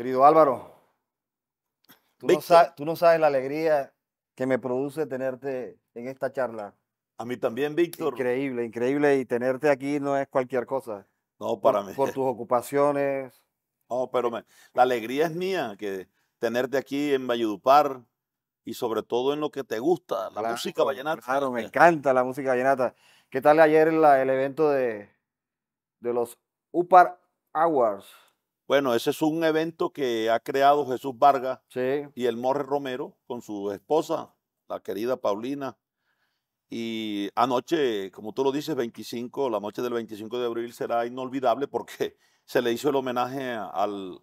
Querido Álvaro, tú no, sabes, la alegría que me produce tenerte en esta charla. A mí también, Víctor. Increíble, increíble. Y tenerte aquí no es cualquier cosa. No, para mí. Por tus ocupaciones. No, pero la alegría es mía que tenerte aquí en Valledupar y sobre todo en lo que te gusta, la música vallenata. Claro, me eh. encanta la música vallenata. ¿Qué tal ayer el evento de, de los UPAR Awards? Bueno, ese es un evento que ha creado Jesús Vargas y el Morre Romero con su esposa, la querida Paulina. Y anoche, como tú lo dices, 25, la noche del 25 de abril será inolvidable porque se le hizo el homenaje al,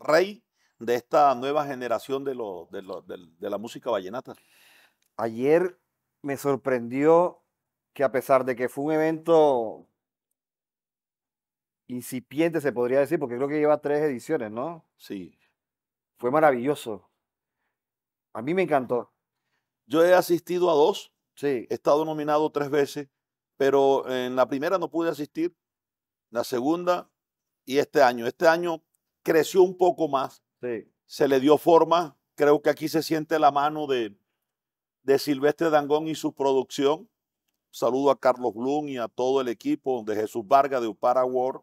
rey de esta nueva generación de, de la música vallenata. Ayer me sorprendió que a pesar de que fue un evento incipiente, se podría decir, porque creo que lleva tres ediciones, ¿no? Sí. Fue maravilloso. A mí me encantó. Yo he asistido a dos. Sí. He estado nominado tres veces, pero en la primera no pude asistir, la segunda y este año. Este año creció un poco más. Sí. Se le dio forma. Creo que aquí se siente la mano de, de Silvestre Dangón y su producción. Saludo a Carlos Blum y a todo el equipo de Jesús Vargas de Upara World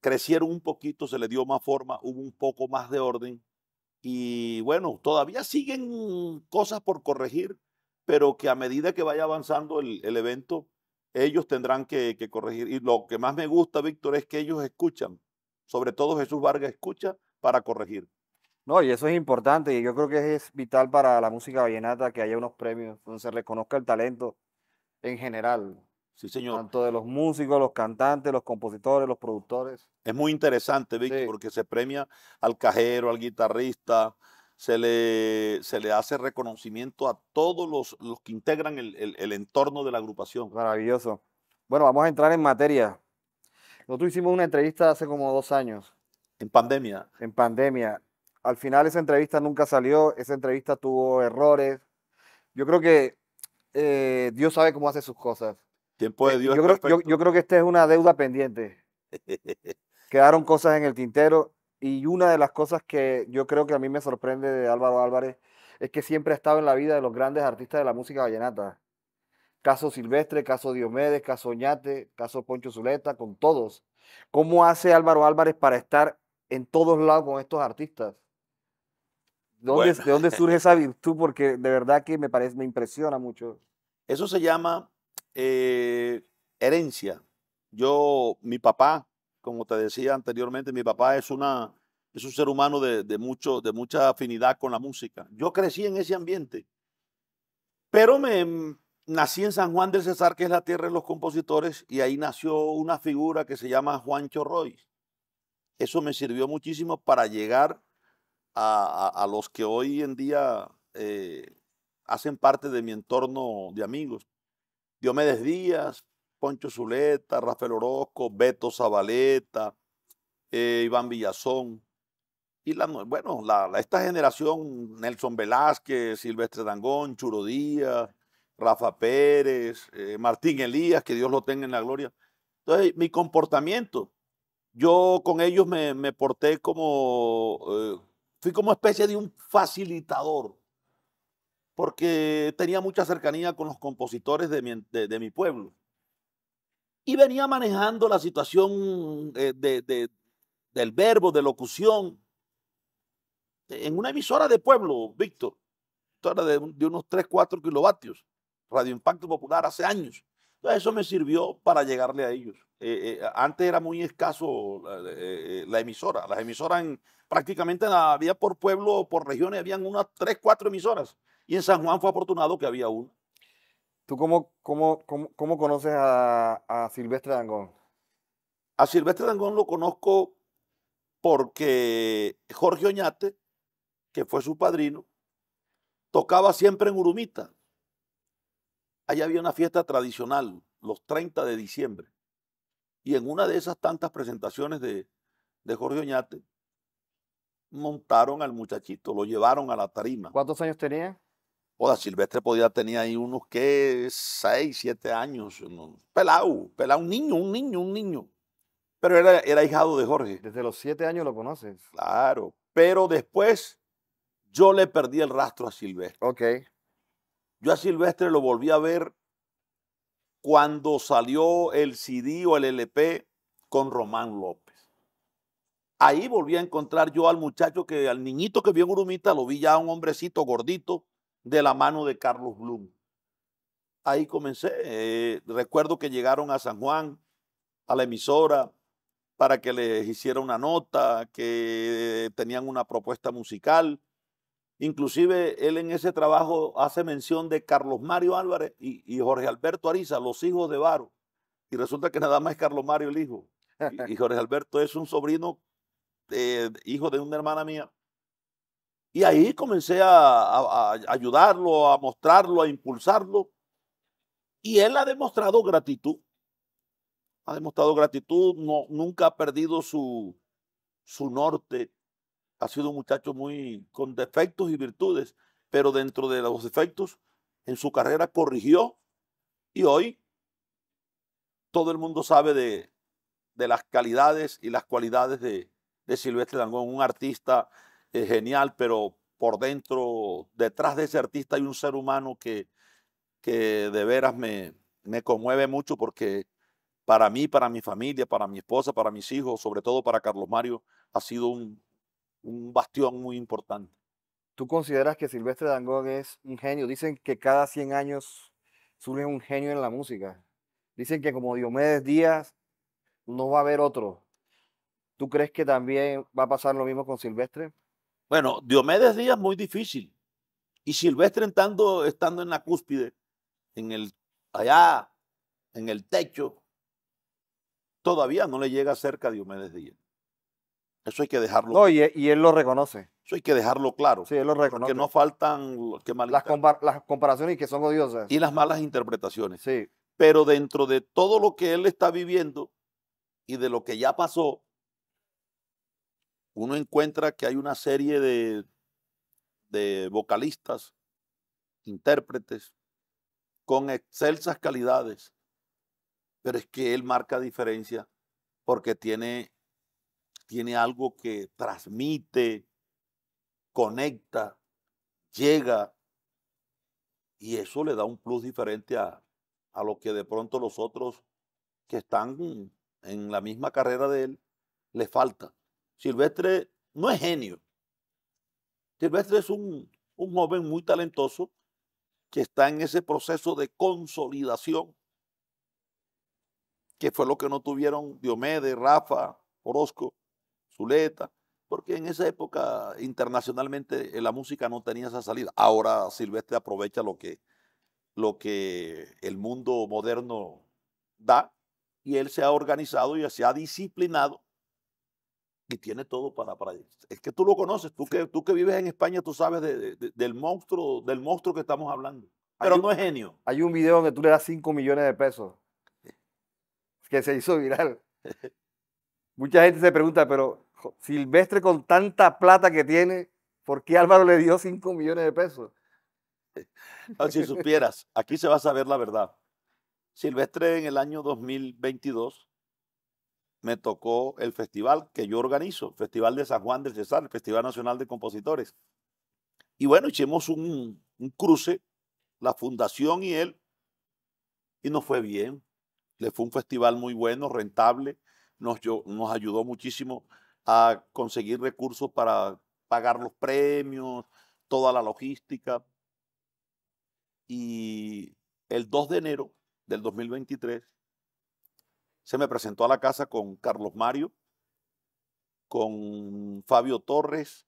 crecieron un poquito, se le dio más forma, hubo un poco más de orden. Y bueno, todavía siguen cosas por corregir, pero que a medida que vaya avanzando el, evento, ellos tendrán que, corregir. Y lo que más me gusta, Víctor, es que ellos escuchan. Sobre todo Jesús Vargas escucha para corregir. No, y eso es importante. Y yo creo que es vital para la música vallenata que haya unos premios donde se reconozca el talento en general. Sí, señor. Tanto de los músicos, los cantantes, los compositores, los productores. Es muy interesante, Vicky, porque se premia al cajero, al guitarrista, se le, se le hace reconocimiento a todos los, que integran el, entorno de la agrupación. Maravilloso. Bueno, vamos a entrar en materia. Nosotros hicimos una entrevista hace como dos años. En pandemia. En pandemia. Al final esa entrevista nunca salió, esa entrevista tuvo errores. Yo creo que eh, Dios sabe cómo hace sus cosas. Eh, Dios. Yo creo, que esta es una deuda pendiente. Quedaron cosas en el tintero y una de las cosas que yo creo que a mí me sorprende de Álvaro Álvarez es que siempre ha estado en la vida de los grandes artistas de la música vallenata. Caso Silvestre, caso Diomedes, caso Oñate, caso Poncho Zuleta, con todos. ¿Cómo hace Álvaro Álvarez para estar en todos lados con estos artistas? ¿De dónde surge esa virtud? Porque de verdad que me, parece, me impresiona mucho. Eso se llama eh, herencia. Yo, mi papá, como te decía anteriormente, mi papá es, una, es un ser humano de, mucho, de mucha afinidad con la música. Yo crecí en ese ambiente, pero me mm, nací en San Juan del Cesar, que es la tierra de los compositores, y ahí nació una figura que se llama Juancho Roy. Eso me sirvió muchísimo para llegar a, los que hoy en día eh, hacen parte de mi entorno de amigos. Diomedes Díaz, Poncho Zuleta, Rafael Orozco, Beto Zabaleta, eh, Iván Villazón. Y la, bueno, esta generación, Nelson Velázquez, Silvestre Dangón, Churo Díaz, Rafa Pérez, eh, Martín Elías, que Dios lo tenga en la gloria. Entonces, mi comportamiento, yo con ellos me, porté como, eh, fui como especie de un facilitador porque tenía mucha cercanía con los compositores de mi, pueblo. Y venía manejando la situación eh, del verbo, de locución, en una emisora de pueblo, Víctor, de, de unos 3, 4 kilovatios, Radio Impacto Popular hace años. Entonces eso me sirvió para llegarle a ellos. Eh, eh, antes era muy escaso la emisora. Las emisoras prácticamente había por pueblo por regiones, había unas 3, 4 emisoras. Y en San Juan fue afortunado que había uno. ¿Tú cómo, conoces a, Silvestre Dangón? A Silvestre Dangón lo conozco porque Jorge Oñate, que fue su padrino, tocaba siempre en Urumita. Allá había una fiesta tradicional, los 30 de diciembre. Y en una de esas tantas presentaciones de, de Jorge Oñate, montaron al muchachito, lo llevaron a la tarima. ¿Cuántos años tenía? Oda Silvestre podía tener ahí unos que 6, 7 años, pelado, un niño, un niño, un niño. Pero era, hijado de Jorge. Desde los 7 años lo conoces. Claro, pero después yo le perdí el rastro a Silvestre. Ok. Yo a Silvestre lo volví a ver cuando salió el CD o el LP con Román López. Ahí volví a encontrar yo al muchacho que, al niñito que vio en Urumita, lo vi ya un hombrecito gordito de la mano de Carlos Blum. Ahí comencé. Eh, recuerdo que llegaron a San Juan, a la emisora, para que les hiciera una nota, que tenían una propuesta musical. Inclusive él en ese trabajo hace mención de Carlos Mario Álvarez y, Jorge Alberto Ariza, los hijos de Varo. Y resulta que nada más es Carlos Mario el hijo. Y, Jorge Alberto es un sobrino, eh, hijo de una hermana mía, y ahí comencé a, ayudarlo, a mostrarlo, a impulsarlo. Y él ha demostrado gratitud. Ha demostrado gratitud, no, nunca ha perdido su, su norte. Ha sido un muchacho muy con defectos y virtudes, pero dentro de los defectos, en su carrera corrigió. Y hoy todo el mundo sabe de, las calidades y las cualidades de, de Silvestre Dangón, un artista es genial, pero por dentro, detrás de ese artista hay un ser humano que, de veras me, conmueve mucho porque para mí, para mi familia, para mi esposa, para mis hijos, sobre todo para Carlos Mario, ha sido un, un bastión muy importante. ¿Tú consideras que Silvestre Dangón es un genio? Dicen que cada 100 años surge un genio en la música. Dicen que como Diomedes Díaz no va a haber otro. ¿Tú crees que también va a pasar lo mismo con Silvestre? Bueno, Diomedes Díaz muy difícil. Y Silvestre estando, estando en la cúspide, en el, allá, en el techo, todavía no le llega cerca a Diomedes Díaz. Eso hay que dejarlo. claro. E, y, él lo reconoce. Eso hay que dejarlo claro. Sí, él lo reconoce. Que no faltan las, las comparaciones que son odiosas. Y las malas interpretaciones. Sí. Pero dentro de todo lo que él está viviendo y de lo que ya pasó, uno encuentra que hay una serie de, vocalistas, intérpretes, con excelsas calidades, pero es que él marca diferencia porque tiene, tiene algo que transmite, conecta, llega, y eso le da un plus diferente a, a lo que de pronto los otros que están en la misma carrera de él le falta. Silvestre no es genio. Silvestre es un, joven muy talentoso que está en ese proceso de consolidación, que fue lo que no tuvieron Diomedes, Rafa, Orozco, Zuleta, porque en esa época internacionalmente la música no tenía esa salida. Ahora Silvestre aprovecha lo que, lo que el mundo moderno da y él se ha organizado y se ha disciplinado y tiene todo para, para... Es que tú lo conoces, tú, que, tú que vives en España, tú sabes del, monstruo, del monstruo que estamos hablando. Pero no es genio. Hay un video donde tú le das 5 millones de pesos, que se hizo viral. Mucha gente se pregunta, pero Silvestre con tanta plata que tiene, ¿por qué Álvaro le dio 5 millones de pesos? si supieras, aquí se va a saber la verdad. Silvestre en el año 2022 me tocó el festival que yo organizo, Festival de San Juan del Cesar, el Festival Nacional de Compositores. Y bueno, hicimos un, cruce, la fundación y él, y nos fue bien. Le fue un festival muy bueno, rentable, nos, nos ayudó muchísimo a conseguir recursos para pagar los premios, toda la logística. Y el 2 de enero del 2023 se me presentó a la casa con Carlos Mario, con Fabio Torres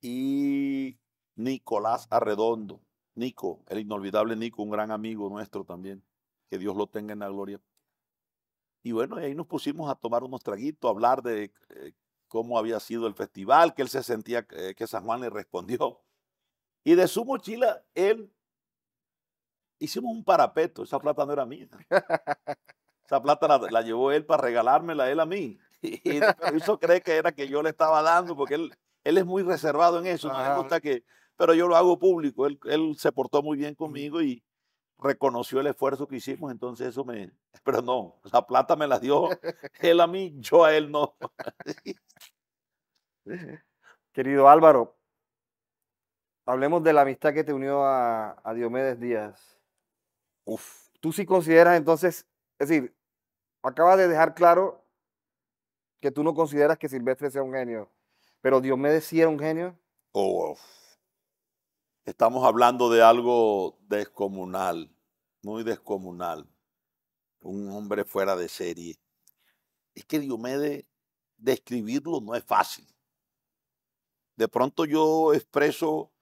y Nicolás Arredondo. Nico, el inolvidable Nico, un gran amigo nuestro también. Que Dios lo tenga en la gloria. Y bueno, ahí nos pusimos a tomar unos traguitos, a hablar de eh, cómo había sido el festival, que él se sentía eh, que San Juan le respondió. Y de su mochila, él hicimos un parapeto, esa plata no era mía. Esa plata la, llevó él para regalármela él a mí. Y, eso cree que era que yo le estaba dando, porque él, es muy reservado en eso, no gusta que, pero yo lo hago público, él, se portó muy bien conmigo y reconoció el esfuerzo que hicimos, entonces eso me, pero no, esa plata me la dio él a mí, yo a él no. Querido Álvaro, hablemos de la amistad que te unió a, a Diomedes Díaz. Uf. Tú sí consideras entonces, es decir, acabas de dejar claro que tú no consideras que Silvestre sea un genio, pero Diomedes me decía un genio. Oh, estamos hablando de algo descomunal, muy descomunal. Un hombre fuera de serie. Es que Diomedes, describirlo no es fácil. De pronto yo expreso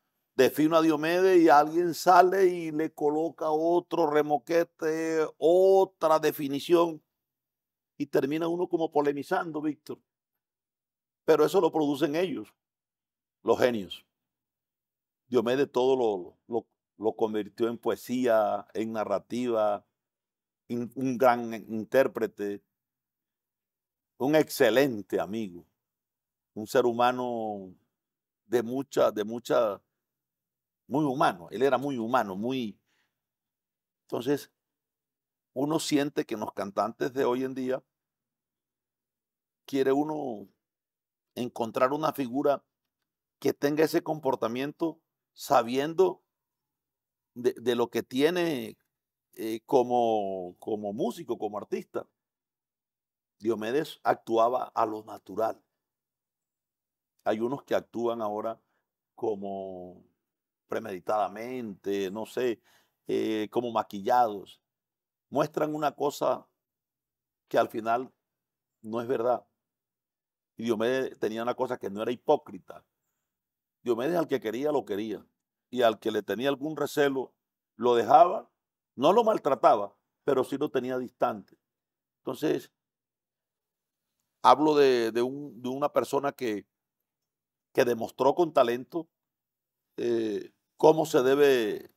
defino a Diomedes y alguien sale y le coloca otro remoquete, otra definición, y termina uno como polemizando, Víctor. Pero eso lo producen ellos, los genios. Diomedes todo lo, lo, lo convirtió en poesía, en narrativa, un gran intérprete, un excelente amigo, un ser humano de mucha, de mucha muy humano, él era muy humano, muy... Entonces, uno siente que los cantantes de hoy en día quiere uno encontrar una figura que tenga ese comportamiento sabiendo de, lo que tiene eh, como, como músico, como artista. Diomedes actuaba a lo natural. Hay unos que actúan ahora como premeditadamente, no sé, eh, como maquillados, muestran una cosa que al final no es verdad. Y Diomedes tenía una cosa que no era hipócrita. Diomedes al que quería lo quería y al que le tenía algún recelo lo dejaba, no lo maltrataba, pero sí lo tenía distante. Entonces, hablo de, una persona que, que demostró con talento eh, cómo se debe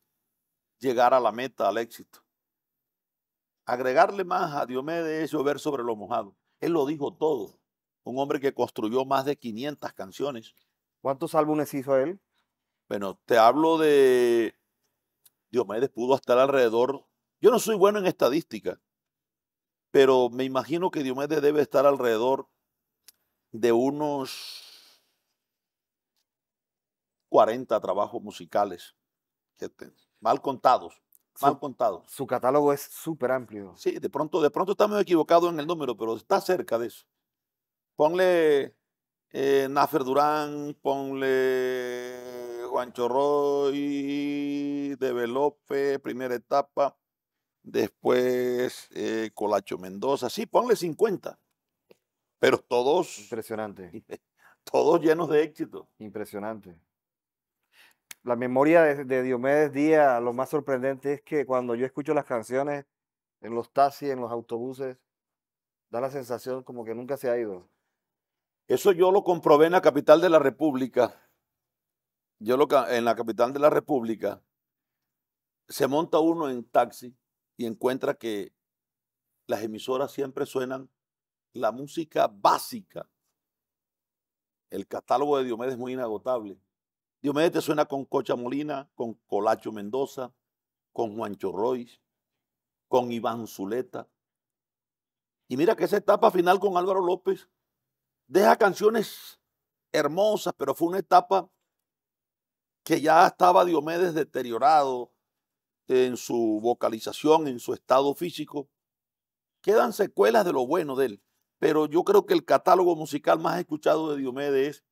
llegar a la meta, al éxito. Agregarle más a Diomedes es llover sobre lo mojado. Él lo dijo todo. Un hombre que construyó más de 500 canciones. ¿Cuántos álbumes hizo él? Bueno, te hablo de Diomedes pudo estar alrededor. Yo no soy bueno en estadística, pero me imagino que Diomedes debe estar alrededor de unos 40 trabajos musicales, mal contados, mal su, Su catálogo es súper amplio. Sí, de pronto, de pronto estamos equivocados en el número, pero está cerca de eso. Ponle eh, Nafer Durán, ponle Juancho Roy, Develope, primera etapa, después eh, Colacho Mendoza, sí, ponle 50, pero todos... Impresionante. Todos llenos de éxito. Impresionante la memoria de, Diomedes Díaz, lo más sorprendente es que cuando yo escucho las canciones en los taxis, en los autobuses, da la sensación como que nunca se ha ido. Eso yo lo comprobé en la capital de la República. Yo lo, en la capital de la República se monta uno en taxi y encuentra que las emisoras siempre suenan la música básica. El catálogo de Diomedes es muy inagotable. Diomedes te suena con Cocha Molina, con Colacho Mendoza, con Juancho Roy, con Iván Zuleta. Y mira que esa etapa final con Álvaro López deja canciones hermosas, pero fue una etapa que ya estaba Diomedes deteriorado en su vocalización, en su estado físico. Quedan secuelas de lo bueno de él, pero yo creo que el catálogo musical más escuchado de Diomedes es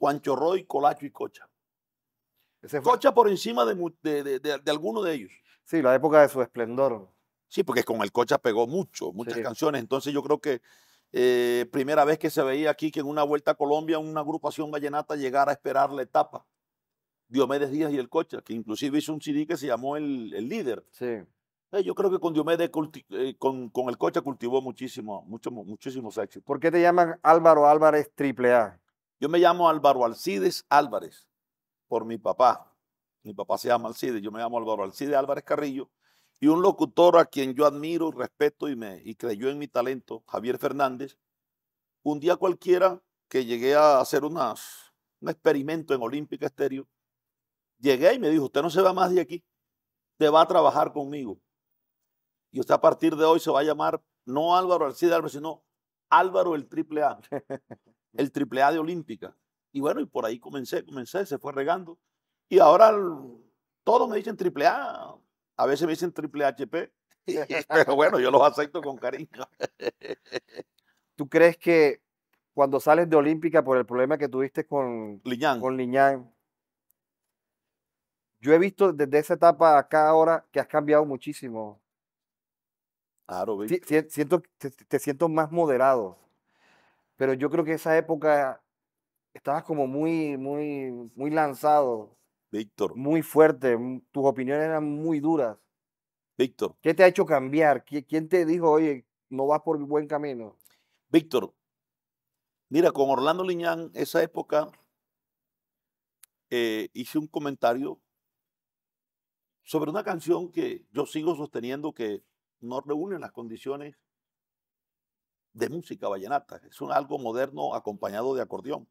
Juancho Roy, Colacho y Cocha. Cocha por encima de, de, de, alguno de ellos. Sí, la época de su esplendor. Sí, porque con el Cocha pegó mucho, muchas canciones. Entonces yo creo que eh, primera vez que se veía aquí que en una vuelta a Colombia una agrupación vallenata llegara a esperar la etapa. Diomedes Díaz y el Cocha, que inclusive hizo un CD que se llamó El, Líder. Sí. Eh, yo creo que con Diomedes, eh, con, con, el Cocha cultivó muchísimo, muchos muchísimos éxitos. ¿Por qué te llaman Álvaro Álvarez Triple A? Yo me llamo Álvaro Alcides Álvarez por mi papá. Mi papá se llama Alcide, yo me llamo Álvaro Alcide Álvarez Carrillo. Y un locutor a quien yo admiro, respeto y, me, y creyó en mi talento, Javier Fernández, un día cualquiera que llegué a hacer unas, un experimento en Olímpica Estéreo, llegué y me dijo, usted no se va más de aquí, te va a trabajar conmigo. Y usted a partir de hoy se va a llamar no Álvaro Alcide Álvarez, sino Álvaro el triple A, el triple A de Olímpica. Y bueno, y por ahí comencé, comencé, se fue regando. Y ahora todos me dicen triple A, a veces me dicen triple HP, pero bueno, yo los acepto con cariño. ¿Tú crees que cuando sales de Olímpica por el problema que tuviste con Liñán. con yo he visto desde esa etapa acá ahora que has cambiado muchísimo? Claro, siento, te siento más moderado, pero yo creo que esa época estabas como muy, muy, muy lanzado. Víctor. Muy fuerte, tus opiniones eran muy duras. Víctor. ¿Qué te ha hecho cambiar? ¿Quién te dijo, oye, no vas por buen camino? Víctor, mira, con Orlando Liñán, esa época, eh, hice un comentario sobre una canción que yo sigo sosteniendo que no reúne las condiciones de música vallenata. Es un algo moderno acompañado de acordeón.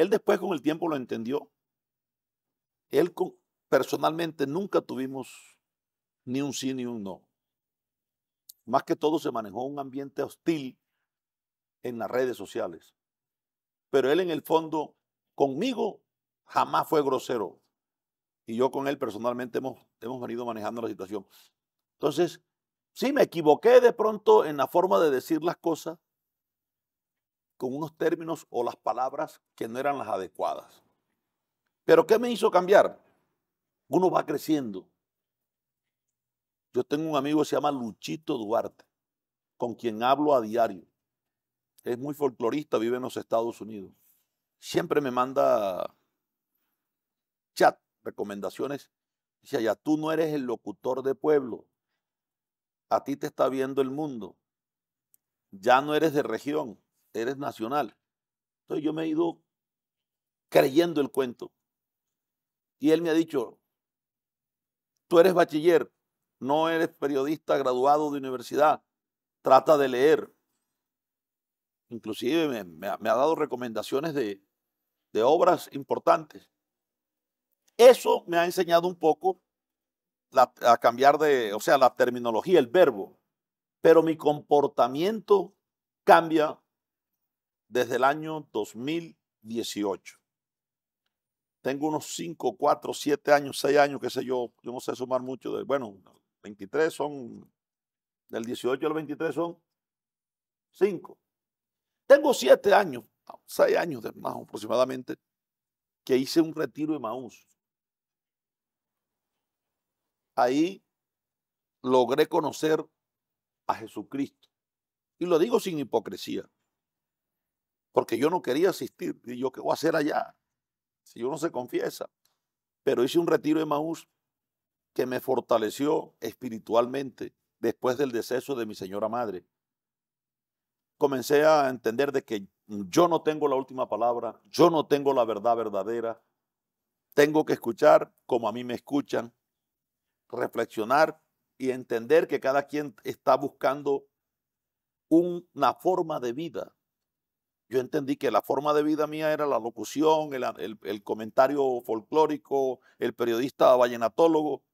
Él después con el tiempo lo entendió. Él personalmente nunca tuvimos ni un sí ni un no. Más que todo se manejó un ambiente hostil en las redes sociales. Pero él en el fondo, conmigo, jamás fue grosero. Y yo con él personalmente hemos, hemos venido manejando la situación. Entonces, sí, me equivoqué de pronto en la forma de decir las cosas, con unos términos o las palabras que no eran las adecuadas. Pero ¿qué me hizo cambiar? Uno va creciendo. Yo tengo un amigo que se llama Luchito Duarte, con quien hablo a diario. Es muy folclorista, vive en los Estados Unidos. Siempre me manda chat, recomendaciones. Dice, ya tú no eres el locutor de pueblo. A ti te está viendo el mundo. Ya no eres de región eres nacional. Entonces yo me he ido creyendo el cuento. Y él me ha dicho, tú eres bachiller, no eres periodista graduado de universidad, trata de leer. Inclusive me, ha, dado recomendaciones de, obras importantes. Eso me ha enseñado un poco a cambiar de, o sea, la terminología, el verbo, pero mi comportamiento cambia desde el año 2018. Tengo unos 5, 4, 7 años, 6 años, qué sé yo, yo no sé sumar mucho. bueno, 23 son, del 18 al 23 son 5. Tengo 7 años, 6 años de más aproximadamente, que hice un retiro de Maús. Ahí logré conocer a Jesucristo. Y lo digo sin hipocresía porque yo no quería asistir. ¿Y yo qué voy a hacer allá? Si uno se confiesa. Pero hice un retiro de Maús que me fortaleció espiritualmente después del deceso de mi señora madre. Comencé a entender de que yo no tengo la última palabra, yo no tengo la verdad verdadera. Tengo que escuchar como a mí me escuchan, reflexionar y entender que cada quien está buscando una forma de vida yo entendí que la forma de vida mía era la locución, el, comentario folclórico, el periodista vallenatólogo.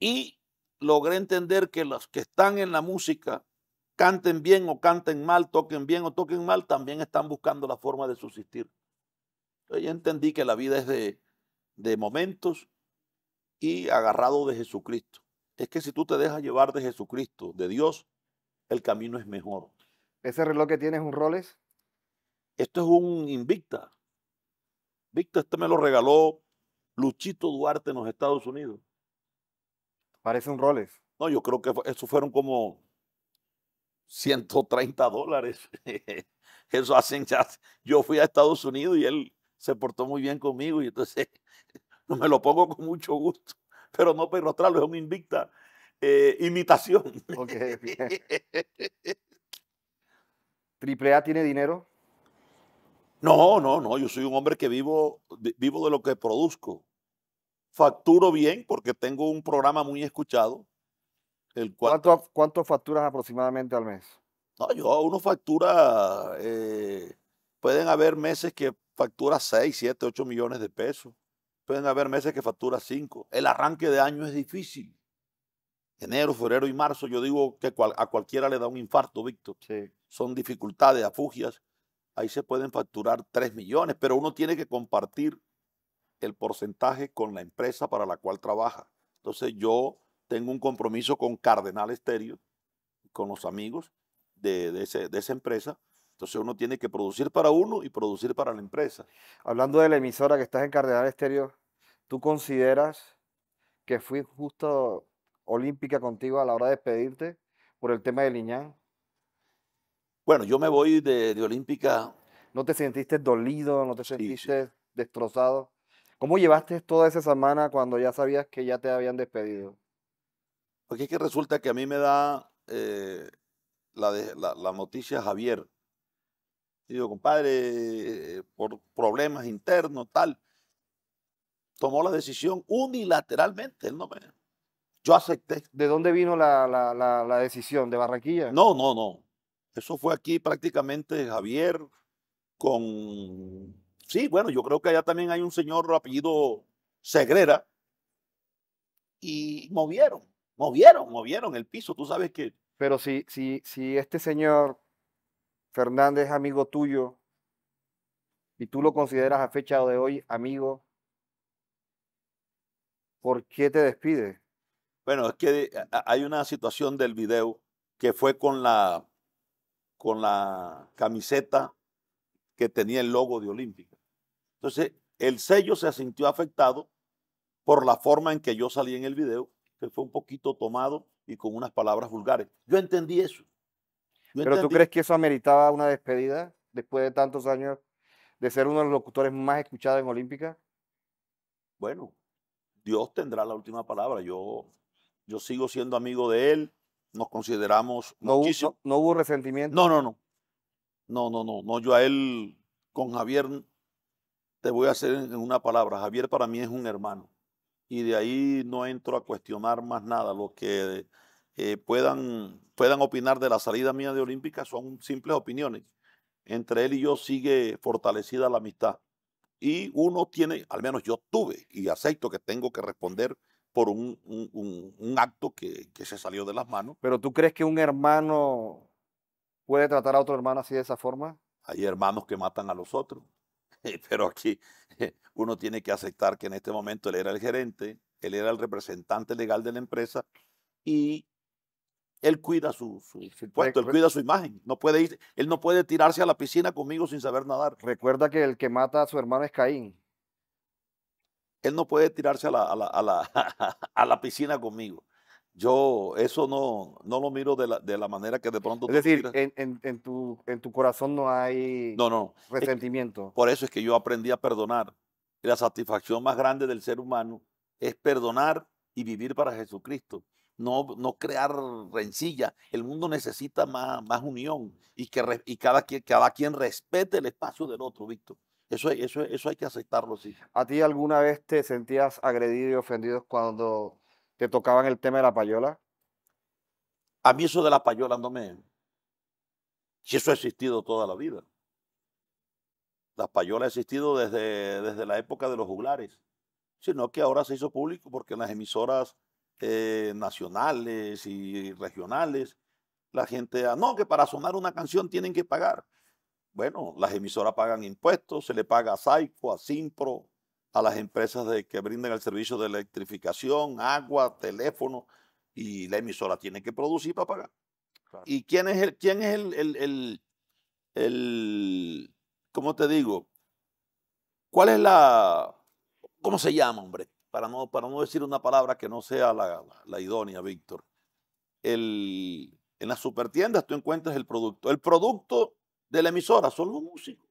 Y logré entender que los que están en la música, canten bien o canten mal, toquen bien o toquen mal, también están buscando la forma de subsistir. Entonces yo entendí que la vida es de, de momentos y agarrado de Jesucristo. Es que si tú te dejas llevar de Jesucristo, de Dios, el camino es mejor. ¿Ese reloj que tienes es un Rolex? Esto es un Invicta. Invicta, este me lo regaló Luchito Duarte en los Estados Unidos. Parece un Rolex. No, yo creo que eso fueron como 130 dólares. eso hacen ya. Yo fui a Estados Unidos y él se portó muy bien conmigo y entonces me lo pongo con mucho gusto. Pero no perrostrarlo, es un invicta Imitación. Eh, imitación. Okay, ¿Triple A tiene dinero? No, no, no. Yo soy un hombre que vivo, vivo de lo que produzco. Facturo bien porque tengo un programa muy escuchado. El ¿Cuánto, facturas aproximadamente al mes? No, yo uno factura, eh, pueden haber meses que factura 6, 7, 8 millones de pesos. Pueden haber meses que factura 5. El arranque de año es difícil. Enero, febrero y marzo, yo digo que a cualquiera le da un infarto, Víctor. Sí son dificultades, afugias, ahí se pueden facturar 3 millones, pero uno tiene que compartir el porcentaje con la empresa para la cual trabaja. Entonces yo tengo un compromiso con Cardenal Estéreo, con los amigos de, esa empresa, entonces uno tiene que producir para uno y producir para la empresa. Hablando de la emisora que estás en Cardenal Estéreo, ¿tú consideras que fui justo olímpica contigo a la hora de despedirte por el tema de Liñán? Bueno, yo me voy de, Olímpica. ¿No te sentiste dolido? ¿No te sentiste destrozado? ¿Cómo llevaste toda esa semana cuando ya sabías que ya te habían despedido? Porque es que resulta que a mí me da eh, la, la, noticia Javier. Y digo, compadre, eh, por problemas internos, tal, tomó la decisión unilateralmente. no yo acepté. ¿De dónde vino la, la decisión? ¿De Barranquilla? No, no, no. Eso fue aquí prácticamente Javier con... Sí, bueno, yo creo que allá también hay un señor apellido Segrera. Y movieron, movieron, movieron el piso. Tú sabes que... Pero si, si, si este señor Fernández es amigo tuyo y tú lo consideras a fecha de hoy amigo, ¿por qué te despide? Bueno, es que eh, hay una situación del video que fue con la con la camiseta que tenía el logo de Olímpica. Entonces, el sello se sintió afectado por la forma en que yo salí en el video, que fue un poquito tomado y con unas palabras vulgares. Yo entendí eso. ¿Pero tú crees que eso ameritaba una despedida después de tantos años de ser uno de los locutores más escuchados en Olímpica? Bueno, Dios tendrá la última palabra. Yo, yo sigo siendo amigo de él, nos consideramos no Hubo, no, hubo resentimiento? No, no, no. No, no, no. no yo a él, con Javier, te voy a hacer en una palabra. Javier para mí es un hermano. Y de ahí no entro a cuestionar más nada. Lo que eh, puedan, puedan opinar de la salida mía de Olímpica son simples opiniones. Entre él y yo sigue fortalecida la amistad. Y uno tiene, al menos yo tuve, y acepto que tengo que responder por un, acto que, se salió de las manos. ¿Pero tú crees que un hermano puede tratar a otro hermano así de esa forma? Hay hermanos que matan a los otros, eh, pero aquí eh, uno tiene que aceptar que en este momento él era el gerente, él era el representante legal de la empresa y él cuida su, su, él cuida su imagen. No puede ir, él no puede tirarse a la piscina conmigo sin saber nadar. Recuerda que el que mata a su hermano es Caín él no puede tirarse a la, a la, piscina conmigo. Yo eso no, no lo miro de la, manera que de pronto... Es decir, en, tu, en tu corazón no hay no, no. resentimiento. por eso es que yo aprendí a perdonar. La satisfacción más grande del ser humano es perdonar y vivir para Jesucristo. No, no crear rencilla. El mundo necesita más, más unión y que y cada, cada quien respete el espacio del otro, Víctor. Eso, eso, hay que aceptarlo, sí. ¿A ti alguna vez te sentías agredido y ofendido cuando te tocaban el tema de la payola? A mí eso de la payola no me... Si eso ha existido toda la vida. La payola ha existido desde, desde la época de los juglares, sino que ahora se hizo público porque en las emisoras eh, nacionales y regionales la gente, ah, no, que para sonar una canción tienen que pagar. Bueno, las emisoras pagan impuestos, se le paga a Saico, a Simpro, a las empresas de, que brindan el servicio de electrificación, agua, teléfono, y la emisora tiene que producir para pagar. ¿Y quién es el, quién es el, el, el, cómo te digo? ¿Cuál es la, cómo se llama, hombre? Para no, para no decir una palabra que no sea la, idónea, Víctor. El, en las supertiendas tú encuentras el producto. El producto de la emisora son los músicos.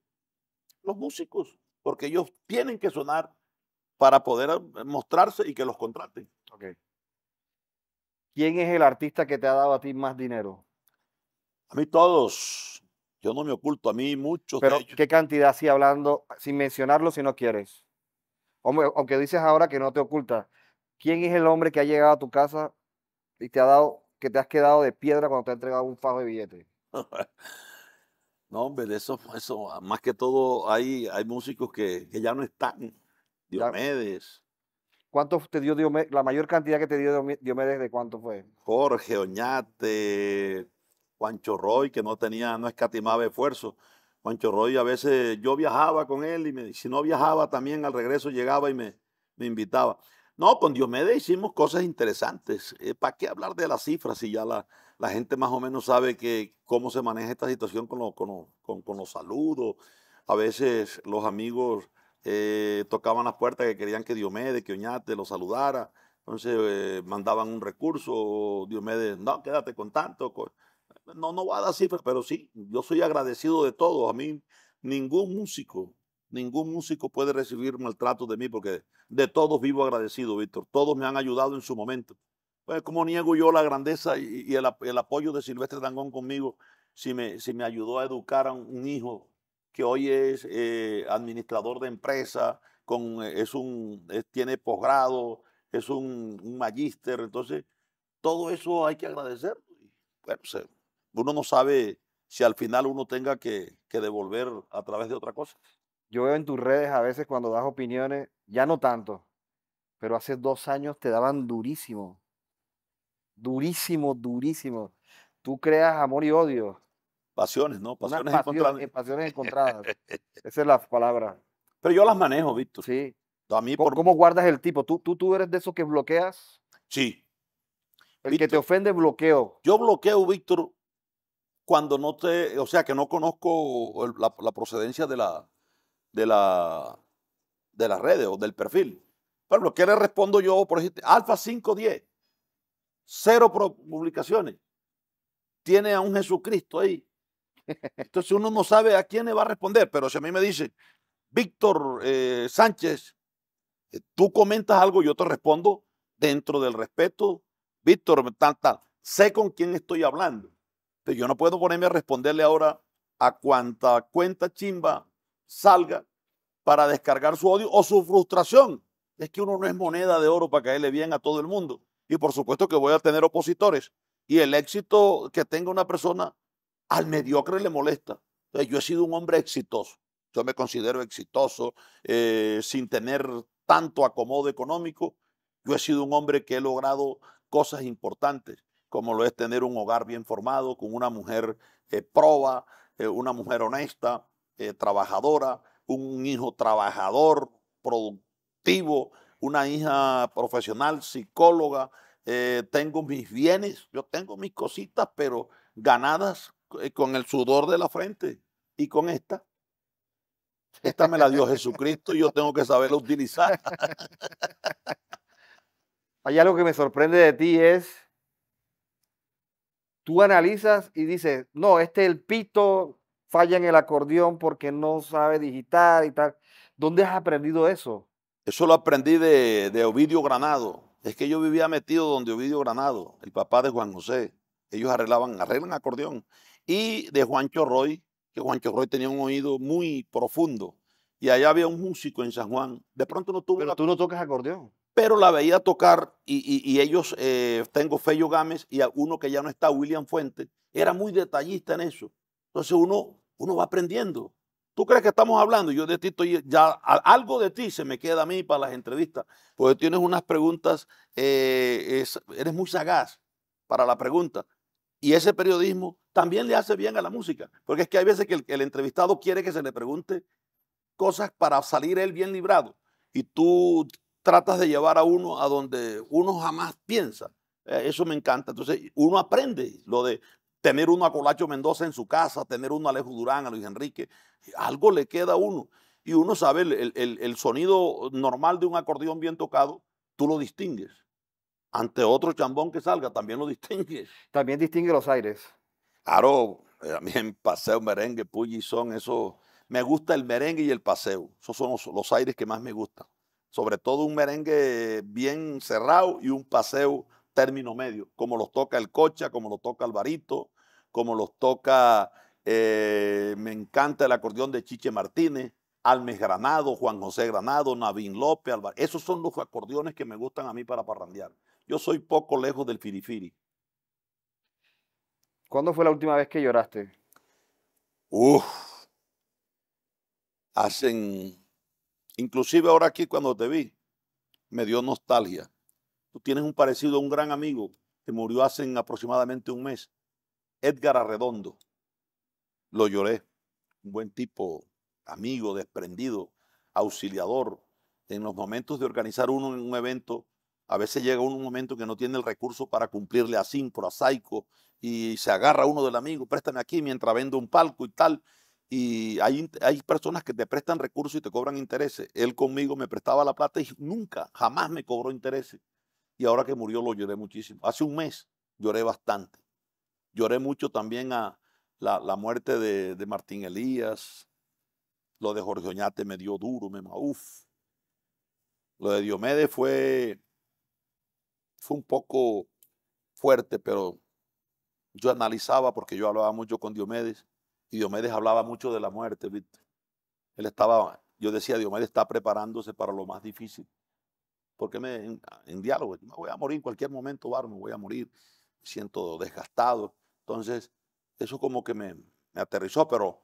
Los músicos, porque ellos tienen que sonar para poder eh, mostrarse y que los contraten. ¿Quién es el artista que te ha dado a ti más dinero? A mí todos. Yo no me oculto, a mí muchos. Pero, ¿qué cantidad si hablando, sin mencionarlo si no quieres? Hombre, aunque dices ahora que no te ocultas, ¿quién es el hombre que ha llegado a tu casa y te ha dado, que te has quedado de piedra cuando te ha entregado un fajo de billete? No, hombre, eso, eso, ah, más que todo hay, hay músicos que, ya no están. Diomedes. ¿Cuánto te dio Diomedes? La mayor cantidad que te dio Diomedes, ¿de cuánto fue? Jorge, Oñate, Juancho Roy, que no tenía, no escatimaba esfuerzo. Juancho Roy a veces yo viajaba con él y me, si no viajaba también al regreso llegaba y me, me invitaba. No, con Diomedes hicimos cosas interesantes. Eh, ¿Para qué hablar de las cifras si ya la, la gente más o menos sabe que, cómo se maneja esta situación con, los saludos. A veces los amigos eh, tocaban las puertas que querían que Diomedes, que Oñate los saludara. Entonces eh, mandaban un recurso, Diomedes, no, quédate con tanto. No, no va a dar cifras, pero sí, yo soy agradecido de todos. A mí ningún músico, ningún músico puede recibir maltrato de mí porque de todos vivo agradecido, Víctor. Todos me han ayudado en su momento. Pues ¿Cómo niego yo la grandeza y, el, apoyo de Silvestre Dangón conmigo si me, ayudó a educar a un, hijo que hoy es eh, administrador de empresa, con, eh, es un, eh, tiene posgrado, es un, magíster? Entonces, todo eso hay que agradecer. Bueno, uno no sabe si al final uno tenga que devolver a través de otra cosa. Yo veo en tus redes a veces cuando das opiniones, ya no tanto, pero hace dos años te daban durísimo durísimo, durísimo. Tú creas amor y odio. Pasiones, ¿no? Pasiones encontradas. Esa es la palabra. Pero yo las manejo, Víctor. Sí. A mí por... ¿Cómo, guardas el tipo? ¿Tú, tú, ¿Tú eres de esos que bloqueas? Sí. El que te ofende, bloqueo. Yo bloqueo, Víctor, cuando no te. O sea, que no conozco la, procedencia de la, de, la, de las redes o del perfil. Pero lo que le respondo yo, por ejemplo, Alfa 510. Cero publicaciones. Tiene a un Jesucristo ahí. Entonces uno no sabe a quién le va a responder, pero si a mí me dice Víctor eh, Sánchez, eh, tú comentas algo, yo te respondo dentro del respeto, Víctor, Sé con quién estoy hablando, pero yo no puedo ponerme a responderle ahora a cuanta cuenta chimba salga para descargar su odio o su frustración. Es que uno no es moneda de oro para caerle bien a todo el mundo y por supuesto que voy a tener opositores. Y el éxito que tenga una persona al mediocre le molesta. yo he sido un hombre exitoso. Yo me considero exitoso eh, sin tener tanto acomodo económico. Yo he sido un hombre que he logrado cosas importantes, como lo es tener un hogar bien formado, con una mujer eh, proba, eh, una mujer honesta, trabajadora, un hijo trabajador, productivo, una hija profesional, psicóloga, eh, tengo mis bienes, yo tengo mis cositas, pero ganadas eh, con el sudor de la frente y con esta. Esta me la dio Jesucristo y yo tengo que saberla utilizar. Hay algo que me sorprende de ti es, tú analizas y dices, no, este es el pito, falla en el acordeón porque no sabe digitar y tal. ¿Dónde has aprendido eso? Eso lo aprendí de, Ovidio Granado. Es que yo vivía metido donde Ovidio Granado, el papá de Juan José. Ellos arreglaban, arreglan acordeón. Y de Juan Chorroy, que Juan Chorroy tenía un oído muy profundo. Y allá había un músico en San Juan. De pronto no tuve. Pero tú no tocas acordeón. Pero la veía tocar y, ellos, eh, tengo Fello Gámez y uno que ya no está, William Fuentes, era muy detallista en eso. Entonces uno, uno va aprendiendo. ¿Tú crees que estamos hablando? Yo de ti estoy, ya algo de ti se me queda a mí para las entrevistas, porque tienes unas preguntas, eh, eres muy sagaz para la pregunta. Y ese periodismo también le hace bien a la música, porque es que hay veces que el, el entrevistado quiere que se le pregunte cosas para salir él bien librado, y tú tratas de llevar a uno a donde uno jamás piensa. Eh, eso me encanta. Entonces, uno aprende lo de tener uno a Colacho Mendoza en su casa, tener uno a Alejo Durán, a Luis Enrique, algo le queda a uno. Y uno sabe, el, sonido normal de un acordeón bien tocado, tú lo distingues. Ante otro chambón que salga, también lo distingues. También distingue los aires. Claro, también eh, paseo, merengue, y son, eso. Me gusta el merengue y el paseo. Esos son los, aires que más me gustan. Sobre todo un merengue bien cerrado y un paseo término medio, como los toca el cocha, como lo toca el varito como los toca, eh, me encanta el acordeón de Chiche Martínez, Almes Granado, Juan José Granado, Navín López, Álvaro. Esos son los acordeones que me gustan a mí para parrandear. Yo soy poco lejos del firifiri. ¿Cuándo fue la última vez que lloraste? Uf. Hacen. Inclusive ahora aquí cuando te vi, me dio nostalgia. Tú tienes un parecido a un gran amigo que murió hace aproximadamente un mes. Edgar Arredondo. Lo lloré. Un buen tipo, amigo, desprendido, auxiliador. En los momentos de organizar uno en un evento, a veces llega un momento que no tiene el recurso para cumplirle a Simpro, a Saico, y se agarra uno del amigo, préstame aquí mientras vendo un palco y tal. Y hay, hay personas que te prestan recursos y te cobran intereses. Él conmigo me prestaba la plata y nunca, jamás me cobró intereses. Y ahora que murió lo lloré muchísimo. Hace un mes lloré bastante. Lloré mucho también a la, muerte de, Martín Elías. Lo de Jorge Oñate me dio duro, me uff. Lo de Diomedes fue, fue un poco fuerte, pero yo analizaba porque yo hablaba mucho con Diomedes y Diomedes hablaba mucho de la muerte, ¿viste? Él estaba, yo decía, Diomedes está preparándose para lo más difícil. Porque me, en, diálogo, me voy a morir en cualquier momento, Bar, me voy a morir, me siento desgastado. Entonces, eso como que me, aterrizó, pero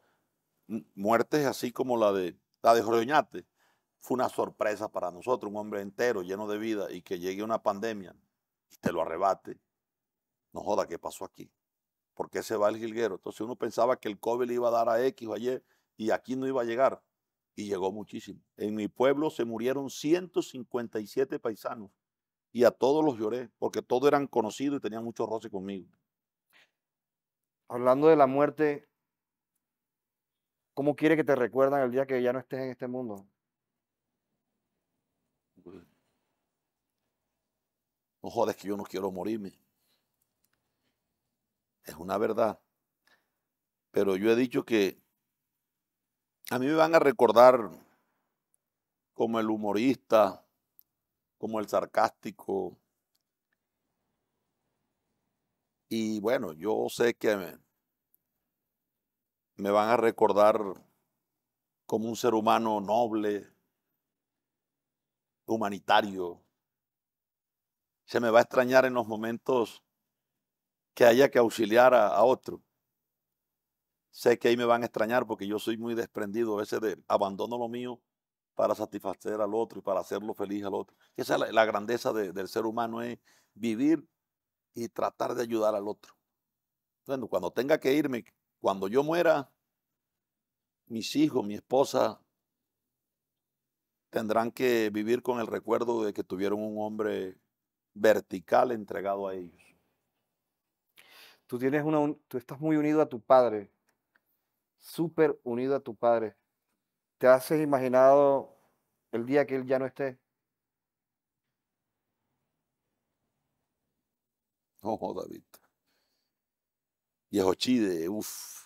muertes así como la de, la de fue una sorpresa para nosotros, un hombre entero, lleno de vida, y que llegue una pandemia y te lo arrebate. No joda, ¿qué pasó aquí? ¿Por qué se va el jilguero? Entonces uno pensaba que el COVID le iba a dar a X o a Y y aquí no iba a llegar. Y llegó muchísimo. En mi pueblo se murieron 157 paisanos y a todos los lloré porque todos eran conocidos y tenían mucho roce conmigo. Hablando de la muerte, ¿cómo quiere que te recuerdan el día que ya no estés en este mundo? No jodas que yo no quiero morirme. Es una verdad. Pero yo he dicho que a mí me van a recordar como el humorista, como el sarcástico, y bueno, yo sé que me, van a recordar como un ser humano noble, humanitario. Se me va a extrañar en los momentos que haya que auxiliar a, otro. Sé que ahí me van a extrañar porque yo soy muy desprendido a veces de abandono lo mío para satisfacer al otro y para hacerlo feliz al otro. Esa es la, grandeza del ser humano, es vivir y tratar de ayudar al otro. Bueno, cuando tenga que irme, cuando yo muera, mis hijos, mi esposa, tendrán que vivir con el recuerdo de que tuvieron un hombre vertical entregado a ellos. Tú, tienes una, tú estás muy unido a tu padre, súper unido a tu padre. ¿Te has imaginado el día que él ya no esté? No David. Viejo chide, uff.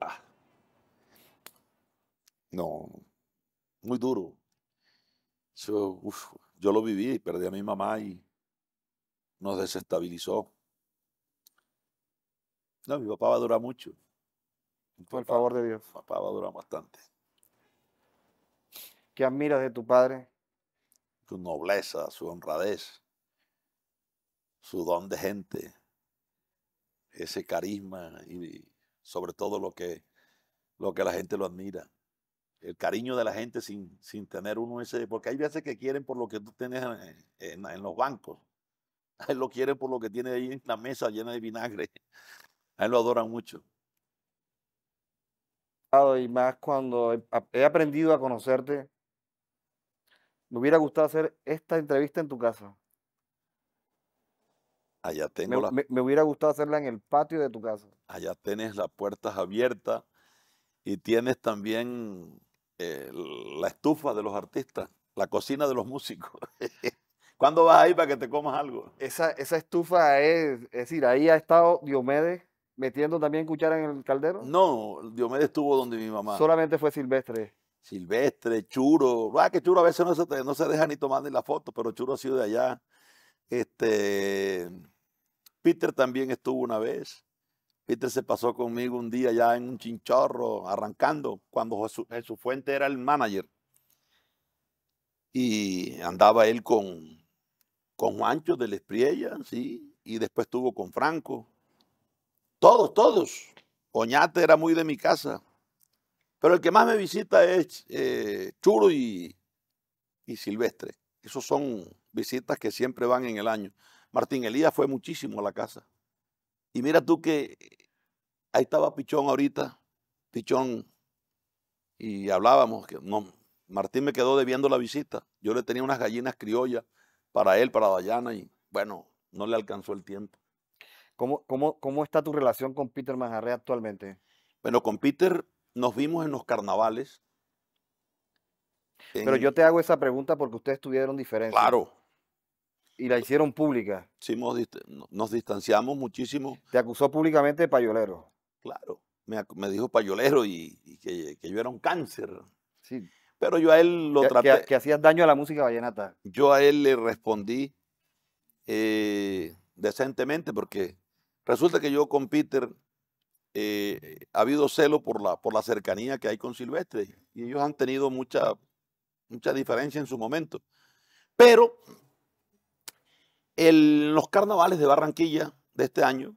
Ah. No, muy duro. Yo, yo lo viví y perdí a mi mamá y nos desestabilizó. No, mi papá va a durar mucho. Por favor de Dios. Mi papá va a durar bastante. ¿Qué admiras de tu padre? su nobleza, su honradez, su don de gente, ese carisma y sobre todo lo que, lo que la gente lo admira. El cariño de la gente sin, tener uno ese, porque hay veces que quieren por lo que tú tienes en, los bancos. él lo quiere por lo que tiene ahí en la mesa llena de vinagre. él lo adoran mucho. Y más cuando he aprendido a conocerte me hubiera gustado hacer esta entrevista en tu casa. Allá tengo me, la... me, hubiera gustado hacerla en el patio de tu casa. Allá tienes las puertas abiertas y tienes también eh, la estufa de los artistas, la cocina de los músicos. ¿Cuándo vas ahí para que te comas algo? Esa, esa estufa es, es decir, ahí ha estado Diomedes metiendo también cuchara en el caldero. No, Diomedes estuvo donde mi mamá. Solamente fue Silvestre. Silvestre, Churo. Ah, que Churo a veces no se, deja ni tomar ni la foto, pero Churo ha sido de allá. Este, Peter también estuvo una vez. Peter se pasó conmigo un día ya en un chinchorro, arrancando, cuando Jesús, Fuente era el manager. Y andaba él con, con Juancho de Espriella, sí, y después estuvo con Franco. Todos, todos. Oñate era muy de mi casa. Pero el que más me visita es eh, Churo y, Silvestre. Esos son visitas que siempre van en el año. Martín Elías fue muchísimo a la casa. Y mira tú que ahí estaba Pichón ahorita, Pichón, y hablábamos que no, Martín me quedó debiendo la visita. Yo le tenía unas gallinas criollas para él, para Dayana, y bueno, no le alcanzó el tiempo. ¿Cómo, cómo, cómo está tu relación con Peter Manjarre actualmente? Bueno, con Peter nos vimos en los carnavales. Pero yo te hago esa pregunta porque ustedes tuvieron diferencia. Claro. Y la hicieron pública. Sí, nos, distanciamos muchísimo. Te acusó públicamente de payolero. Claro, me, dijo payolero y, que, yo era un cáncer. Sí. Pero yo a él lo traté. Que, hacías daño a la música vallenata. Yo a él le respondí eh, decentemente porque resulta que yo con Peter eh, ha habido celo por la, por la cercanía que hay con Silvestre y ellos han tenido mucha, mucha diferencia en su momento. Pero en los carnavales de Barranquilla de este año,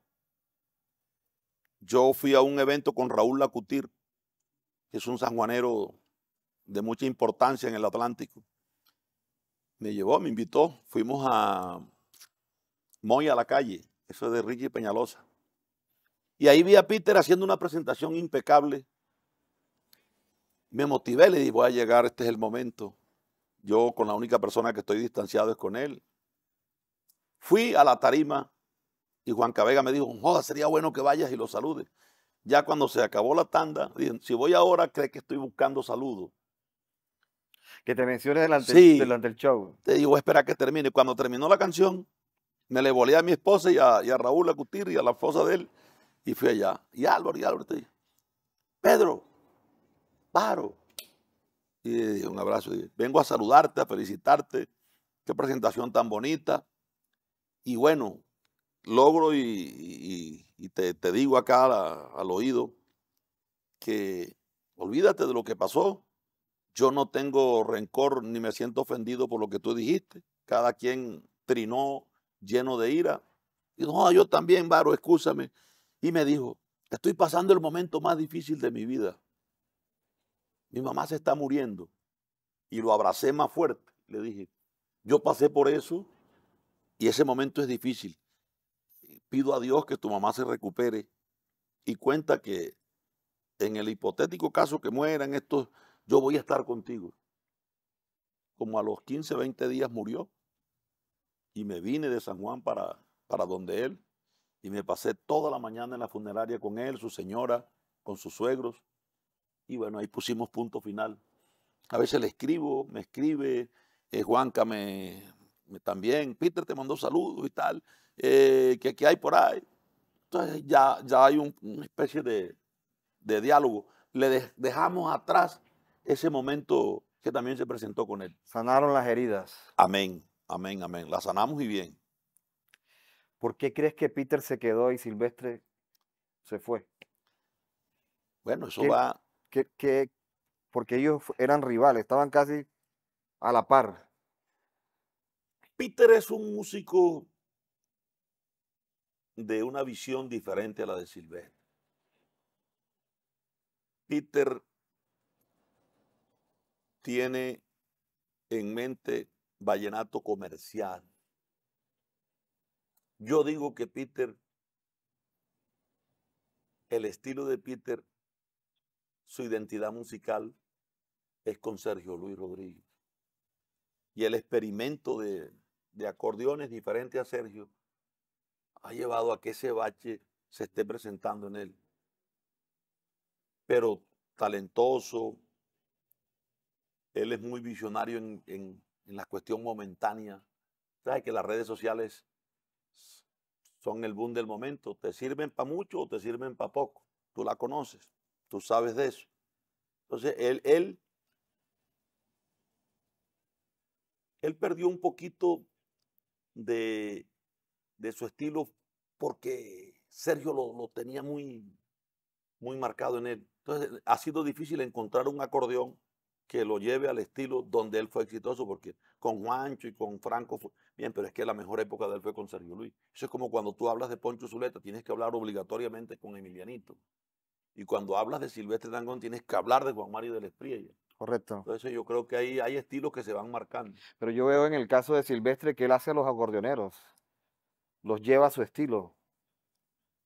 yo fui a un evento con Raúl Lacutir, que es un sanjuanero de mucha importancia en el Atlántico. Me llevó, me invitó, fuimos a Moy a la calle, eso es de Ricky Peñalosa. Y ahí vi a Peter haciendo una presentación impecable. Me motivé, le dije, voy a llegar, este es el momento. Yo con la única persona que estoy distanciado es con él. Fui a la tarima y Juan Cabega me dijo, joda, sería bueno que vayas y lo saludes. Ya cuando se acabó la tanda, dije, si voy ahora, cree que estoy buscando saludos. Que te menciones delante, del show. Te digo, espera que termine. Cuando terminó la canción, me le volé a mi esposa y a, Raúl a Raúl Acutir y a la fosa de él y fui allá. Y Álvaro, y Álvaro, te Pedro, paro. Y un abrazo. Vengo a saludarte, a felicitarte. Qué presentación tan bonita. Y bueno, logro y, te, digo acá al oído que olvídate de lo que pasó. Yo no tengo rencor ni me siento ofendido por lo que tú dijiste. Cada quien trinó lleno de ira. Y no, yo también, Varo, escúchame. Y me dijo, estoy pasando el momento más difícil de mi vida. Mi mamá se está muriendo. Y lo abracé más fuerte. Le dije, yo pasé por eso y ese momento es difícil. Pido a Dios que tu mamá se recupere y cuenta que en el hipotético caso que mueran estos, yo voy a estar contigo. Como a los 15, 20 días murió y me vine de San Juan para, para donde él y me pasé toda la mañana en la funeraria con él, su señora, con sus suegros. Y bueno, ahí pusimos punto final. A veces le escribo, me escribe, eh, Juanca me, también, Peter te mandó saludos y tal, eh, que aquí hay por ahí. Entonces ya, ya hay una especie de, diálogo. Le dejamos atrás ese momento que también se presentó con él. Sanaron las heridas. Amén, amén, amén. Las sanamos y bien. ¿Por qué crees que Peter se quedó y Silvestre se fue? Bueno, eso va. porque ellos eran rivales, estaban casi a la par. Peter es un músico de una visión diferente a la de Silvestre. Peter tiene en mente vallenato comercial. Yo digo que Peter, el estilo de Peter, su identidad musical es con Sergio Luis Rodríguez. Y el experimento de, acordeones diferente a Sergio ha llevado a que ese bache se esté presentando en él. Pero talentoso, él es muy visionario en, la cuestión momentánea. Sabe que las redes sociales son el boom del momento. Te sirven para mucho o te sirven para poco. Tú la conoces, tú sabes de eso. Entonces, él, él, él perdió un poquito de, su estilo porque Sergio lo, lo, tenía muy, muy marcado en él. Entonces, ha sido difícil encontrar un acordeón que lo lleve al estilo donde él fue exitoso, porque con Juancho y con Franco fue, Bien, pero es que la mejor época de él fue con Sergio Luis. Eso es como cuando tú hablas de Poncho Zuleta, tienes que hablar obligatoriamente con Emilianito. Y cuando hablas de Silvestre Dangón, tienes que hablar de Juan Mario del Espriella. Correcto. Entonces yo creo que ahí hay estilos que se van marcando. Pero yo veo en el caso de Silvestre que él hace a los acordeoneros, los lleva a su estilo.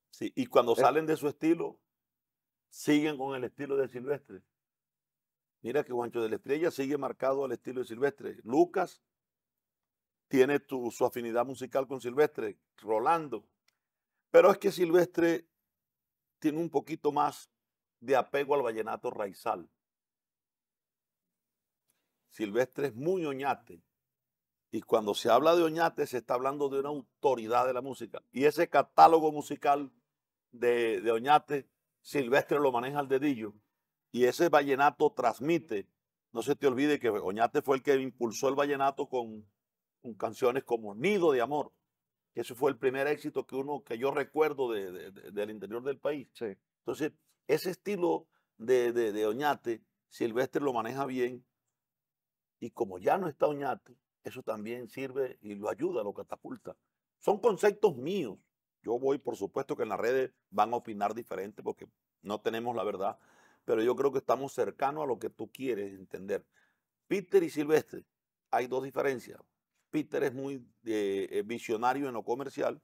Sí, y cuando salen de su estilo, siguen con el estilo de Silvestre. Mira que Juancho del Estrella sigue marcado al estilo de Silvestre. Lucas tiene su afinidad musical con Silvestre, Rolando. Pero es que Silvestre tiene un poquito más de apego al vallenato raizal. Silvestre es muy oñate. Y cuando se habla de oñate, se está hablando de una autoridad de la música. Y ese catálogo musical de, de oñate, Silvestre lo maneja al dedillo. Y ese vallenato transmite. No se te olvide que Oñate fue el que impulsó el vallenato con, canciones como Nido de Amor, que ese fue el primer éxito que, uno, que yo recuerdo del interior del país. Entonces, ese estilo de, Oñate, Silvestre lo maneja bien, y como ya no está Oñate, eso también sirve y lo ayuda, lo catapulta. Son conceptos míos. Yo voy, por supuesto que en las redes van a opinar diferente porque no tenemos la verdad, pero yo creo que estamos cercanos a lo que tú quieres entender. Peter y Silvestre, hay dos diferencias. Peter es muy eh, eh, visionario en lo comercial,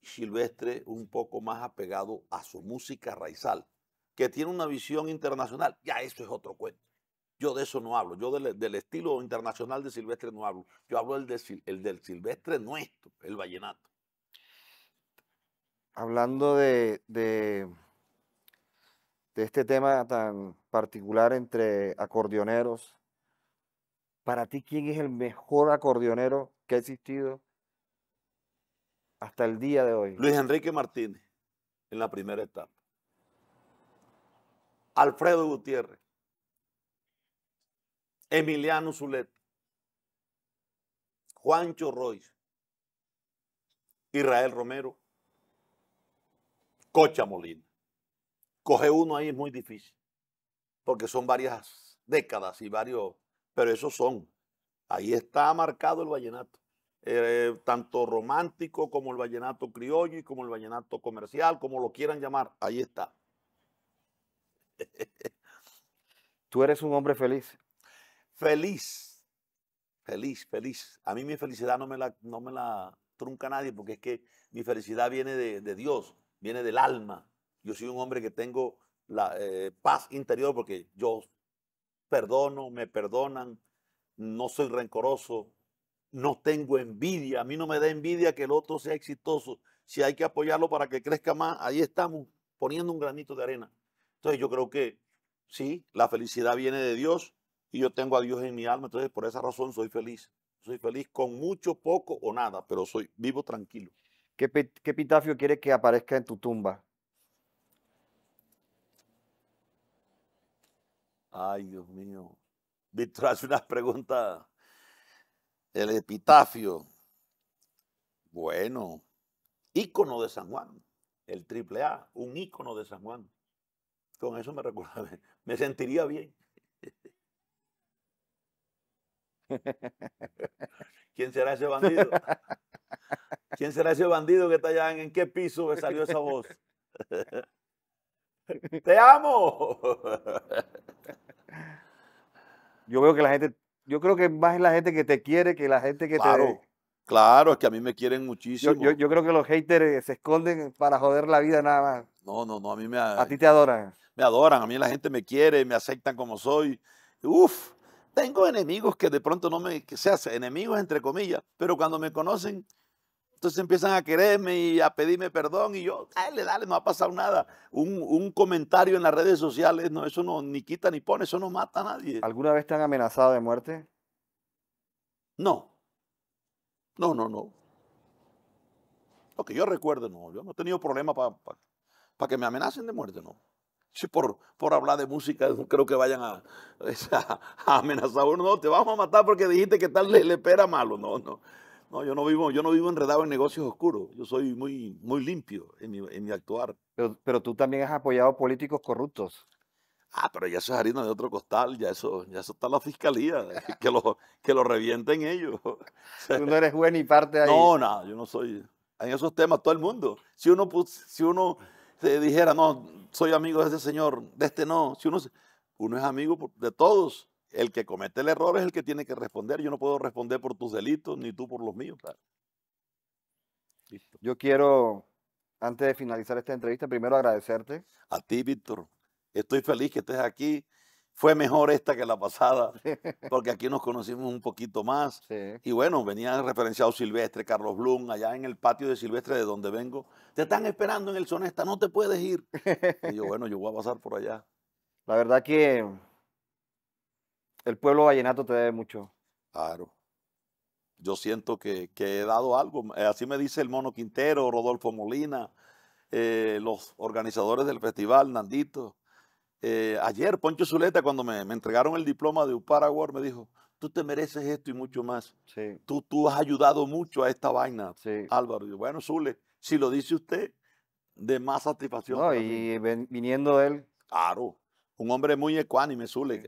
Silvestre un poco más apegado a su música raizal, que tiene una visión internacional. Ya eso es otro cuento. Yo de eso no hablo, yo del, estilo internacional de Silvestre no hablo, yo hablo el, del Silvestre nuestro, el vallenato. Hablando de, de este tema tan particular entre acordeoneros, para ti, ¿quién es el mejor acordeonero que ha existido hasta el día de hoy? Luis Enrique Martínez, en la primera etapa. Alfredo Gutiérrez. Emiliano Zuleta. Juancho Royce. Israel Romero. Cocha Molina. Coge uno ahí es muy difícil, porque son varias décadas y varios pero esos son. Ahí está marcado el vallenato. Eh, tanto romántico como el vallenato criollo y como el vallenato comercial, como lo quieran llamar, ahí está. Tú eres un hombre feliz. Feliz, feliz, feliz. A mí mi felicidad no me la, no me la trunca nadie porque es que mi felicidad viene de, Dios, viene del alma. Yo soy un hombre que tengo la eh, paz interior porque yo perdono, me perdonan, no soy rencoroso, no tengo envidia, a mí no me da envidia que el otro sea exitoso. Si hay que apoyarlo para que crezca más, ahí estamos poniendo un granito de arena. Entonces yo creo que sí, la felicidad viene de Dios y yo tengo a Dios en mi alma, entonces por esa razón soy feliz. Soy feliz con mucho, poco o nada, pero soy vivo tranquilo. ¿Qué, pitafio epitafio quiere que aparezca en tu tumba? Ay, Dios mío. Víctor hace una pregunta, El epitafio. Bueno, ícono de San Juan, el triple A, un ícono de San Juan. Con eso me recuerda, me sentiría bien. ¿Quién será ese bandido? ¿Quién será ese bandido que está allá? ¿En qué piso me salió esa voz? ¡Te amo! Yo veo que la gente, yo creo que más es la gente que te quiere que la gente que te. Claro, es que a mí me quieren muchísimo. Yo, creo que los haters se esconden para joder la vida nada más. No, no, no, a mí me. A ti te adoran. Me adoran, a mí la gente me quiere, me aceptan como soy. Uf, tengo enemigos que de pronto no me, que se hacen enemigos entre comillas, pero cuando me conocen, entonces empiezan a quererme y a pedirme perdón y yo, dale, dale, no ha pasado nada. Un, comentario en las redes sociales, no, eso no ni quita ni pone, eso no mata a nadie. ¿Alguna vez te han amenazado de muerte? No. No, no, no. Lo que yo recuerdo, no. Yo no he tenido problema para que me amenacen de muerte, no. Si por, por hablar de música, no creo que vayan a, amenazar a uno, No, te vamos a matar porque dijiste que tal le, espera malo. No, no. No, yo no vivo, yo no vivo enredado en negocios oscuros. Yo soy muy, muy limpio en mi, en mi actuar. Pero, pero, tú también has apoyado políticos corruptos. Ah, pero ya eso es harina de otro costal, ya eso, ya eso está la fiscalía, que lo, que lo revienten ellos. tú no eres bueno ni parte ahí. No, nada, yo no soy. En esos temas todo el mundo. Si uno, si uno se eh, dijera, no, soy amigo de ese señor, de este no, si uno, uno es amigo de todos el que comete el error es el que tiene que responder. Yo no puedo responder por tus delitos ni tú por los míos. Yo quiero, antes de finalizar esta entrevista, primero agradecerte. A ti, Víctor. Estoy feliz que estés aquí. Fue mejor esta que la pasada, porque aquí nos conocimos un poquito más. Y bueno, venían referenciado Silvestre, Carlos Blum, allá en el patio de Silvestre, de donde vengo. Te están esperando en el Sonesta, no te puedes ir. Y yo, bueno, yo voy a pasar por allá. La verdad que el pueblo vallenato te debe mucho. Claro. Yo siento que, he dado algo. Eh, así me dice el Mono Quintero, Rodolfo Molina, eh, los organizadores del festival, Nandito. Eh, ayer, Poncho Zuleta, cuando me, entregaron el diploma de Uparaguar, me dijo, tú te mereces esto y mucho más. Sí. Tú, tú has ayudado mucho a esta vaina, sí. Álvaro. bueno, Zule, si lo dice usted, de más satisfacción. No, y viniendo de él. Claro, un hombre muy ecuánime, Zule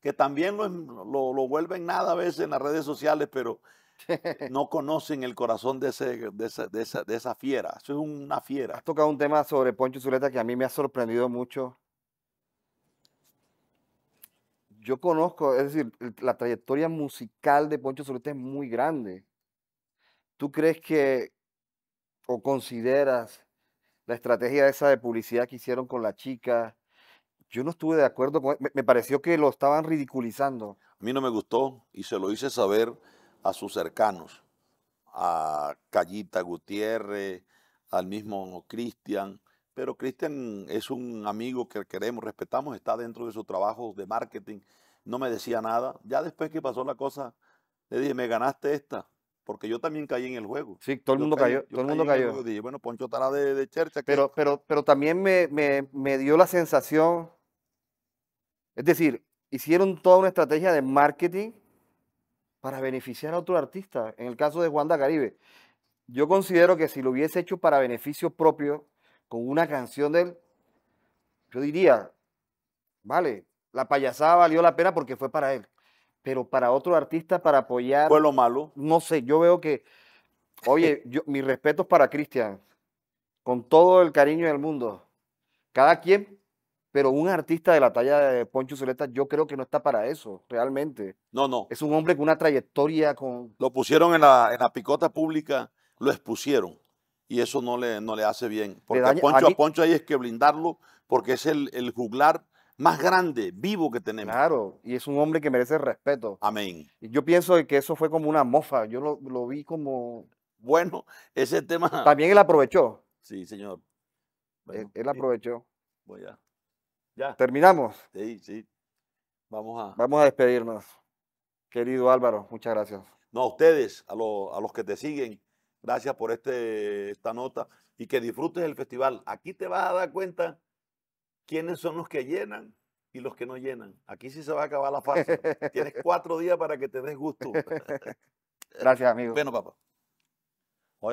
que también lo, vuelven nada a veces en las redes sociales, pero no conocen el corazón de, ese, de, esa, de esa fiera. Eso es una fiera. Has tocado un tema sobre Poncho Zuleta que a mí me ha sorprendido mucho. Yo conozco, es decir, la trayectoria musical de Poncho Zuleta es muy grande. ¿Tú crees que o consideras la estrategia esa de publicidad que hicieron con la chica, yo no estuve de acuerdo e, Me, pareció que lo estaban ridiculizando. A mí no me gustó y se lo hice saber a sus cercanos, a Callita Gutiérrez, al mismo Cristian. Pero Cristian es un amigo que queremos, respetamos, está dentro de su trabajo de marketing. No me decía nada. Ya después que pasó la cosa, le dije, me ganaste esta, porque yo también caí en el juego. Sí, todo el mundo cayó, todo el mundo cayó. bueno, Poncho estará de, de, Chercha. Pero, pero, pero también me, me, dio la sensación es decir, hicieron toda una estrategia de marketing para beneficiar a otro artista. En el caso de Juan Caribe, yo considero que si lo hubiese hecho para beneficio propio, con una canción de él, yo diría, vale, la payasada valió la pena porque fue para él. Pero para otro artista, para apoyar. Fue lo malo. No sé, yo veo que. Oye, yo, mis respetos para Cristian. Con todo el cariño del mundo. Cada quien pero un artista de la talla de Poncho Zuleta, yo creo que no está para eso, realmente. No, no. Es un hombre con una trayectoria con... Lo pusieron en la, picota pública, lo expusieron. Y eso no le, no le hace bien. Porque Poncho, a, Poncho, hay es que blindarlo porque es el, juglar más grande, vivo que tenemos. Claro, y es un hombre que merece respeto. Amén. Yo pienso que eso fue como una mofa. Yo lo, vi como... Bueno, ese tema... También él aprovechó. Sí, señor. E, él, eh, aprovechó. Voy a... ¿Terminamos? Sí, sí. Vamos a... Vamos a despedirnos. Querido Álvaro, muchas gracias. No, a ustedes, a, los que te siguen, gracias por este, esta nota y que disfrutes el festival. Aquí te vas a dar cuenta quiénes son los que llenan y los que no llenan. Aquí sí se va a acabar la fase. Tienes cuatro días para que te des gusto. Gracias, amigo. Bueno, papá.